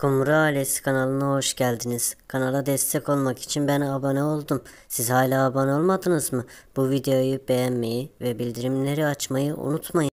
Kumru Ailesi kanalına hoş geldiniz. Kanala destek olmak için ben abone oldum. Siz hala abone olmadınız mı? Bu videoyu beğenmeyi ve bildirimleri açmayı unutmayın.